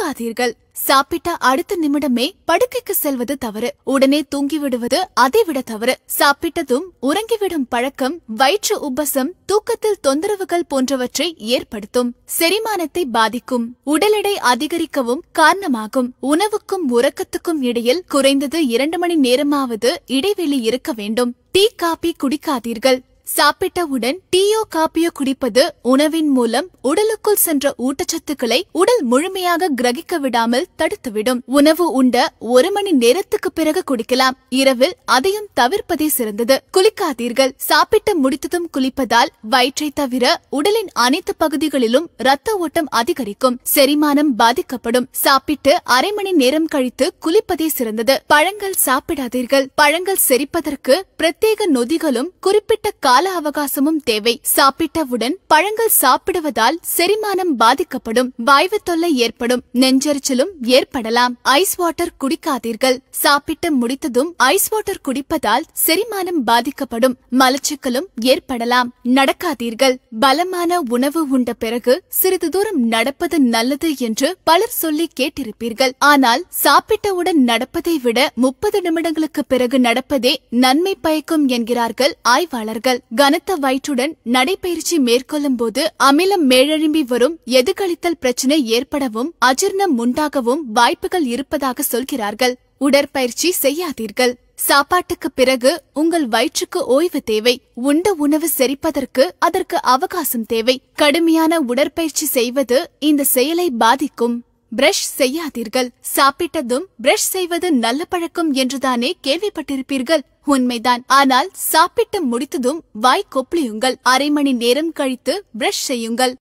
தூங்காதீர்கள் சாப்பிட்ட அடுத்த நிமிடமே படுக்கைக்கு செல்வது தவறு உடனே தூங்கிவிடுவது அதைவிட தவறு சாப்பிட்டதும் உறங்கிவிடும் பழக்கம் வயிற்று உபசம் தூக்கத்தில் தொந்தரவுகள் போன்றவற்றை ஏற்படுத்தும் செரிமானத்தை பாதிக்கும் உடல் எடை அதிகரிக்கவும் காரணமாகும் உணவுக்கும் உறக்கத்துக்கும் இடையில் குறைந்தது இரண்டு மணி நேரமாவது இடைவெளி இருக்க வேண்டும் டீ காபி குடிக்காதீர்கள் சாப்பிட்டவுடன் டீயோ காப்பியோ குடிப்பது உணவின் மூலம் உடலுக்குள் சென்ற ஊட்டச்சத்துக்களை உடல் முழுமையாக கிரகிக்க விடாமல் தடுத்துவிடும் உணவு உண்ட ஒரு மணி நேரத்துக்கு பிறகு குடிக்கலாம் இரவில் அதையும் தவிர்ப்பதே சிறந்தது குளிக்காதீர்கள் சாப்பிட்டு முடித்ததும் குளிப்பதால் வயிற்றை தவிர உடலின் அனைத்து பகுதிகளிலும் ரத்த ஓட்டம் அதிகரிக்கும் செரிமானம் பாதிக்கப்படும் சாப்பிட்டு அரை மணி நேரம் கழித்து குளிப்பதே சிறந்தது பழங்கள் சாப்பிடாதீர்கள் பழங்கள் செரிப்பதற்கு பிரத்யேக நொதிகளும் குறிப்பிட்ட கால அவகாசமும் தேவை சாப்பிட்டவுடன் பழங்கள் சாப்பிடுவதால் செரிமானம் பாதிக்கப்படும் வாய்வு தொல்லை ஏற்படும் நெஞ்சரிச்சலும் ஏற்படலாம் ஐஸ் வாட்டர் குடிக்காதீர்கள் சாப்பிட்டு முடித்ததும் ஐஸ் வாட்டர் குடிப்பதால் செரிமானம் பாதிக்கப்படும் மலச்சிக்கலும் ஏற்படலாம் நடக்காதீர்கள் பலமான உணவு உண்ட பிறகு சிறிது தூரம் நடப்பது நல்லது என்று பலர் சொல்லி கேட்டிருப்பீர்கள் ஆனால் சாப்பிட்டவுடன் நடப்பதை விட முப்பது நிமிடங்களுக்கு பிறகு நடப்பதே நன்மை பயக்கும் என்கிறார்கள் ஆய்வாளர்கள் கனத்த வயிற்றுடன் நடைபயிற்சி மேற்கொள்ளும் போது அமிலம் மேலெழும்பி வரும் எதுகளித்தல் பிரச்சினை ஏற்படவும் அஜீர்ணம் உண்டாகவும் வாய்ப்புகள் இருப்பதாக சொல்கிறார்கள் உடற்பயிற்சி செய்யாதீர்கள் சாப்பாட்டுக்கு பிறகு உங்கள் வயிற்றுக்கு ஓய்வு தேவை உண்ட உணவு செரிப்பதற்கு அதற்கு அவகாசம் தேவை கடுமையான உடற்பயிற்சி செய்வது இந்த செயலை பாதிக்கும் பிரஷ் செய்யாதீர்கள் சாப்பிட்டதும் பிரஷ் செய்வது நல்ல பழக்கம் என்றுதானே கேள்விப்பட்டிருப்பீர்கள் உண்மைதான் ஆனால் சாப்பிட்டு முடித்ததும் வாய் கொப்பளியுங்கள் அரை மணி நேரம் கழித்து பிரஷ் செய்யுங்கள்